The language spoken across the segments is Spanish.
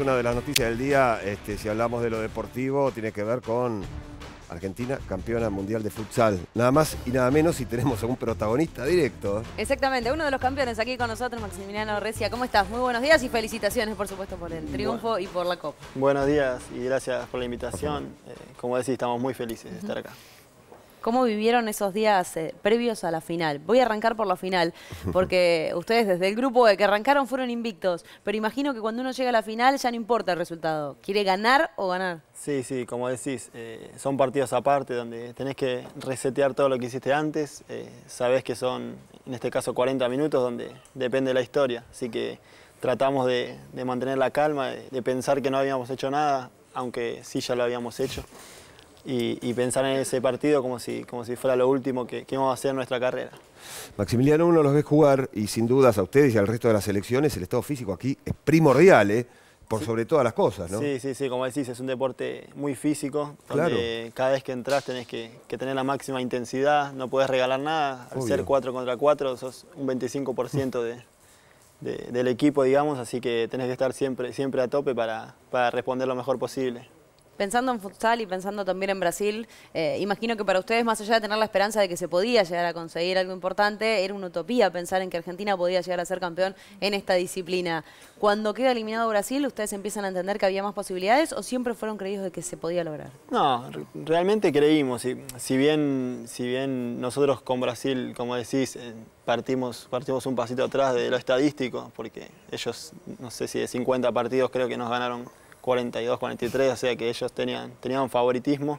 Una de las noticias del día, este, si hablamos de lo deportivo, tiene que ver con Argentina, campeona mundial de futsal. Nada más y nada menos si tenemos a un protagonista directo. Exactamente, uno de los campeones aquí con nosotros, Maximiliano Recia. ¿Cómo estás? Muy buenos días y felicitaciones, por supuesto, por el triunfo y por la Copa. Buenos días y gracias por la invitación. Eh, como decís, estamos muy felices de estar acá. ¿Cómo vivieron esos días eh, previos a la final? Voy a arrancar por la final, porque ustedes desde el grupo de que arrancaron fueron invictos, pero imagino que cuando uno llega a la final ya no importa el resultado. ¿Quiere ganar o ganar? Sí, sí, como decís, eh, son partidos aparte donde tenés que resetear todo lo que hiciste antes. Eh, sabés que son, en este caso, 40 minutos donde depende la historia. Así que tratamos de, mantener la calma, de pensar que no habíamos hecho nada, aunque sí ya lo habíamos hecho y, pensar en ese partido como si, como si fuera lo último que, vamos a hacer en nuestra carrera. Maximiliano, uno los ve jugar y sin dudas a ustedes y al resto de las selecciones el estado físico aquí es primordial, ¿eh? por sobre todas las cosas, ¿no? Sí, sí, sí, como decís, es un deporte muy físico, donde cada vez que entras tenés que, tener la máxima intensidad, no puedes regalar nada, al ser 4 contra 4 sos un 25% del equipo, digamos, así que tenés que estar siempre, siempre a tope para, para responder lo mejor posible. Pensando en futsal y pensando también en Brasil, eh, imagino que para ustedes, más allá de tener la esperanza de que se podía llegar a conseguir algo importante, era una utopía pensar en que Argentina podía llegar a ser campeón en esta disciplina. Cuando queda eliminado Brasil, ¿ustedes empiezan a entender que había más posibilidades o siempre fueron creídos de que se podía lograr? No, realmente creímos. Si, si, bien, si bien nosotros con Brasil, como decís, eh, partimos, partimos un pasito atrás de lo estadístico, porque ellos, no sé si de 50 partidos creo que nos ganaron 42, 43, o sea que ellos tenían, tenían un favoritismo.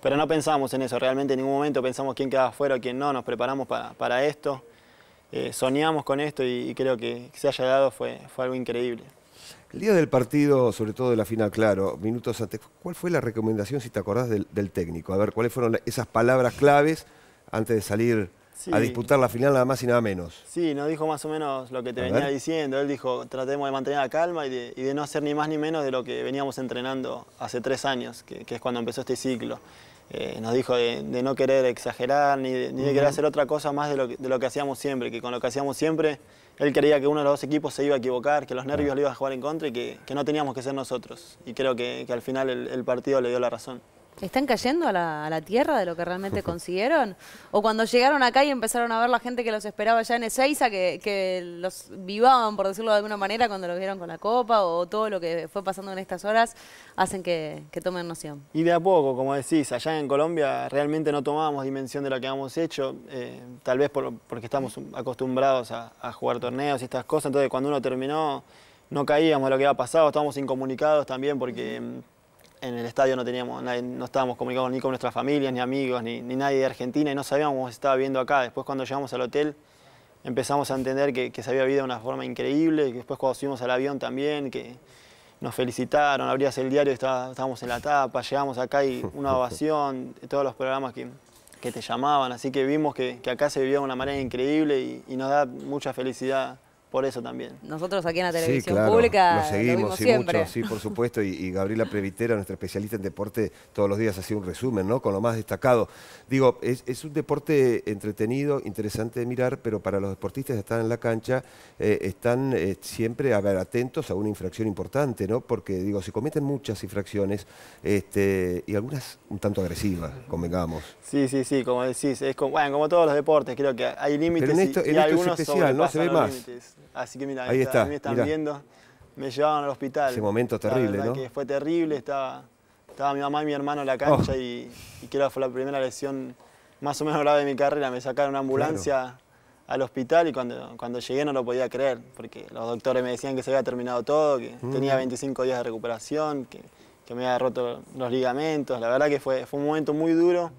Pero no pensamos en eso, realmente en ningún momento pensamos quién quedaba fuera o quién no, nos preparamos para, esto, eh, soñamos con esto y, creo que se haya dado fue, fue algo increíble. El día del partido, sobre todo de la final, claro, minutos antes, ¿cuál fue la recomendación, si te acordás, del, del técnico? A ver, ¿cuáles fueron esas palabras claves antes de salir a disputar la final nada más y nada menos. Sí, nos dijo más o menos lo que te venía diciendo. Él dijo, tratemos de mantener la calma y de, no hacer ni más ni menos de lo que veníamos entrenando hace tres años, que, es cuando empezó este ciclo. Eh, nos dijo de, no querer exagerar ni de, querer hacer otra cosa más de lo, que, hacíamos siempre, que con lo que hacíamos siempre él quería que uno de los dos equipos se iba a equivocar, que los nervios le iban a jugar en contra y que, no teníamos que ser nosotros. Y creo que, al final el partido le dio la razón. ¿Están cayendo a la, tierra de lo que realmente consiguieron? ¿O cuando llegaron acá y empezaron a ver la gente que los esperaba allá en Ezeiza, que, que los vivaban, por decirlo de alguna manera, cuando los vieron con la copa o todo lo que fue pasando en estas horas, hacen que, tomen noción? Y de a poco, como decís, allá en Colombia realmente no tomábamos dimensión de lo que habíamos hecho, eh, tal vez porque estamos acostumbrados a, jugar torneos y estas cosas, entonces cuando uno terminó no caíamos lo que había pasado, estábamos incomunicados también porque mm, en el estadio no, teníamos, no estábamos comunicados ni con nuestras familias, ni amigos, ni, nadie de Argentina y no sabíamos cómo se estaba viendo acá. Después cuando llegamos al hotel empezamos a entender que, se había vivido de una forma increíble, que después cuando subimos al avión también, que nos felicitaron, abrías el diario, estábamos en la tapa, llegamos acá y una ovación, todos los programas que, te llamaban, así que vimos que, acá se vivía de una manera increíble y, y nos da mucha felicidad por eso también. Nosotros aquí en la televisión pública lo seguimos sí, sí, por supuesto. Y, Gabriela Previtera, nuestra especialista en deporte, todos los días sido un resumen, ¿no? Con lo más destacado. Digo, es, un deporte entretenido, interesante de mirar, pero para los deportistas que están en la cancha, eh, están eh, siempre a ver, atentos a una infracción importante, ¿no? Porque, digo, se cometen muchas infracciones este, y algunas un tanto agresivas, convengamos. Sí, sí, sí, como decís, es como, bueno, como todos los deportes, creo que hay límites. en esto, y, especial, ¿no? Se ve más. Así que mira, ahí, me están viendo. Me llevaban al hospital. Ese momento terrible, ¿no? fue terrible, estaba, estaba mi mamá y mi hermano en la cancha oh. y, y creo que fue la primera lesión más o menos grave de mi carrera. Me sacaron una ambulancia al hospital y cuando, cuando llegué no lo podía creer, porque los doctores me decían que se había terminado todo, que mm. tenía 25 días de recuperación, que, que me había roto los ligamentos. La verdad que fue, fue un momento muy duro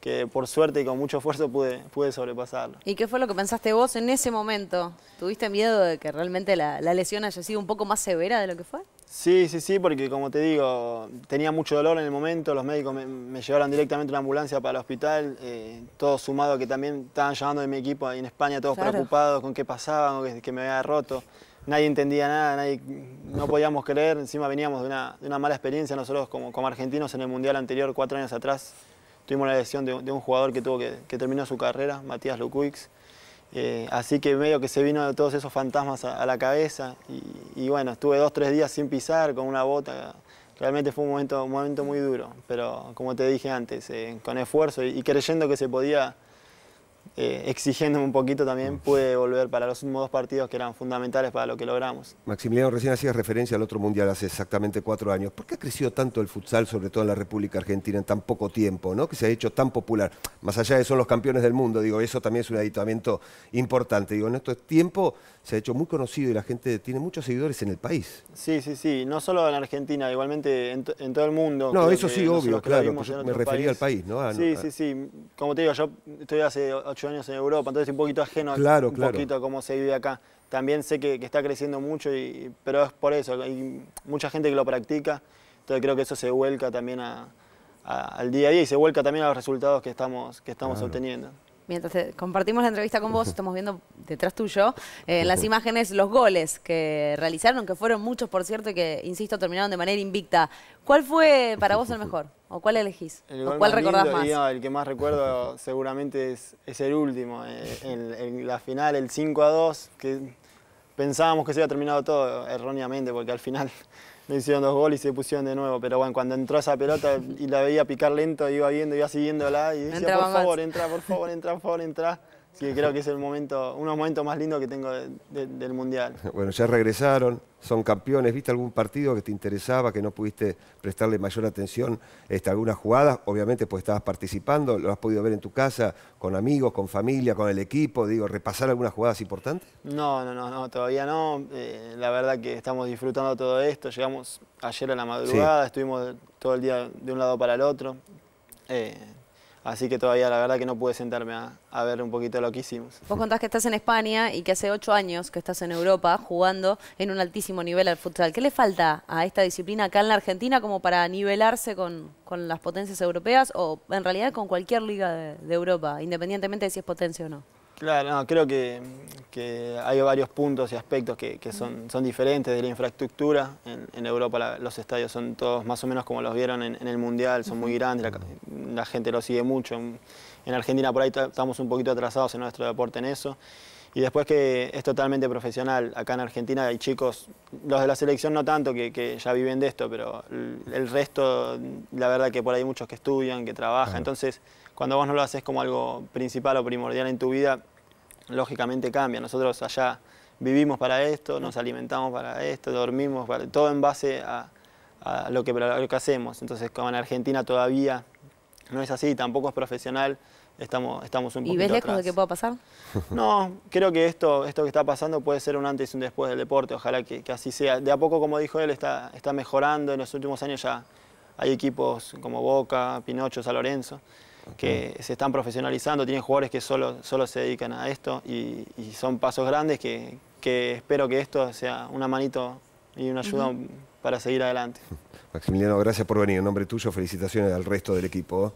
que por suerte y con mucho esfuerzo pude, pude sobrepasarlo. ¿Y qué fue lo que pensaste vos en ese momento? ¿Tuviste miedo de que realmente la, lesión haya sido un poco más severa de lo que fue? Sí, sí, sí, porque como te digo, tenía mucho dolor en el momento, los médicos me, llevaron directamente una ambulancia para el hospital, eh, todo sumado que también estaban llamando de mi equipo ahí en España, todos preocupados con qué pasaba, que, me había roto nadie entendía nada, nadie, no podíamos creer, encima veníamos de una, mala experiencia nosotros como, como, argentinos en el Mundial anterior, cuatro años atrás, tuvimos la lesión de, un jugador que, tuvo que, terminó su carrera, Matías Lucuix. Eh, así que medio que se vino todos esos fantasmas a, la cabeza y, bueno, estuve dos, tres días sin pisar, con una bota. Realmente fue un momento, un momento muy duro, pero como te dije antes, eh, con esfuerzo y creyendo que se podía eh, exigiendo un poquito también, mm. puede volver para los últimos dos partidos que eran fundamentales para lo que logramos. Maximiliano, recién hacía referencia al otro mundial hace exactamente cuatro años. ¿Por qué ha crecido tanto el futsal, sobre todo en la República Argentina, en tan poco tiempo, ¿no? que se ha hecho tan popular? Más allá de son los campeones del mundo, digo, eso también es un aditamento importante. Digo, en estos tiempo se ha hecho muy conocido y la gente tiene muchos seguidores en el país. Sí, sí, sí, no solo en Argentina, igualmente en, todo el mundo. No, eso sí, obvio, claro, me refería al país, ¿no? Ah, sí, ah. sí, sí, como te digo, yo estoy hace ocho en Europa, entonces un poquito ajeno un poquito a cómo se vive acá. También sé que, está creciendo mucho, y, pero es por eso, hay mucha gente que lo practica, entonces creo que eso se vuelca también al día a día y se vuelca también a los resultados que estamos, que estamos obteniendo mientras eh, compartimos la entrevista con vos, estamos viendo detrás tuyo en eh, las imágenes los goles que realizaron, que fueron muchos, por cierto, y que, insisto, terminaron de manera invicta. ¿Cuál fue para vos el mejor? ¿O cuál elegís? ¿O cuál recordás más? el que más recuerdo seguramente es, el último, en eh, la final, el 5 a 2, que pensábamos que se había terminado todo erróneamente, porque al final le hicieron dos goles y se pusieron de nuevo. Pero bueno, cuando entró esa pelota y la veía picar lento, iba viendo, iba siguiéndola y decía, por favor, entra, por favor, entra, por favor, entra que creo que es el momento, uno de los momentos más lindos que tengo del Mundial. Bueno, ya regresaron, son campeones. ¿Viste algún partido que te interesaba, que no pudiste prestarle mayor atención a este, algunas jugadas? Obviamente, pues estabas participando, lo has podido ver en tu casa, con amigos, con familia, con el equipo, digo, repasar algunas jugadas importantes. No, no, no, todavía no. Eh, la verdad que estamos disfrutando todo esto. Llegamos ayer a la madrugada, estuvimos todo el día de un lado para el otro. Eh, Así que todavía la verdad que no pude sentarme a, ver un poquito lo que hicimos. Vos contás que estás en España y que hace ocho años que estás en Europa jugando en un altísimo nivel al futsal. ¿Qué le falta a esta disciplina acá en la Argentina como para nivelarse con, las potencias europeas o en realidad con cualquier liga de, Europa, independientemente de si es potencia o no? Claro, creo que, hay varios puntos y aspectos que, son, son, diferentes de la infraestructura. En, Europa los estadios son todos más o menos como los vieron en, el Mundial, son muy grandes, la gente lo sigue mucho. En Argentina por ahí estamos un poquito atrasados en nuestro deporte en eso. Y después que es totalmente profesional. Acá en Argentina hay chicos, los de la selección no tanto, que, ya viven de esto, pero el resto, la verdad que por ahí muchos que estudian, que trabajan. Entonces, cuando vos no lo haces como algo principal o primordial en tu vida, lógicamente cambia. Nosotros allá vivimos para esto, nos alimentamos para esto, dormimos, todo en base a, lo que, a lo que hacemos. Entonces, como en Argentina todavía no es así, tampoco es profesional, estamos, estamos un poquito ¿Y ves lejos de que pueda pasar? No, creo que esto, esto que está pasando puede ser un antes y un después del deporte, ojalá que, que así sea. De a poco, como dijo él, está, está mejorando, en los últimos años ya hay equipos como Boca, Pinocho, San Lorenzo, que se están profesionalizando, tienen jugadores que solo, solo se dedican a esto y, son pasos grandes que, espero que esto sea una manito y una ayuda para seguir adelante. Maximiliano, gracias por venir. En nombre tuyo, felicitaciones al resto del equipo.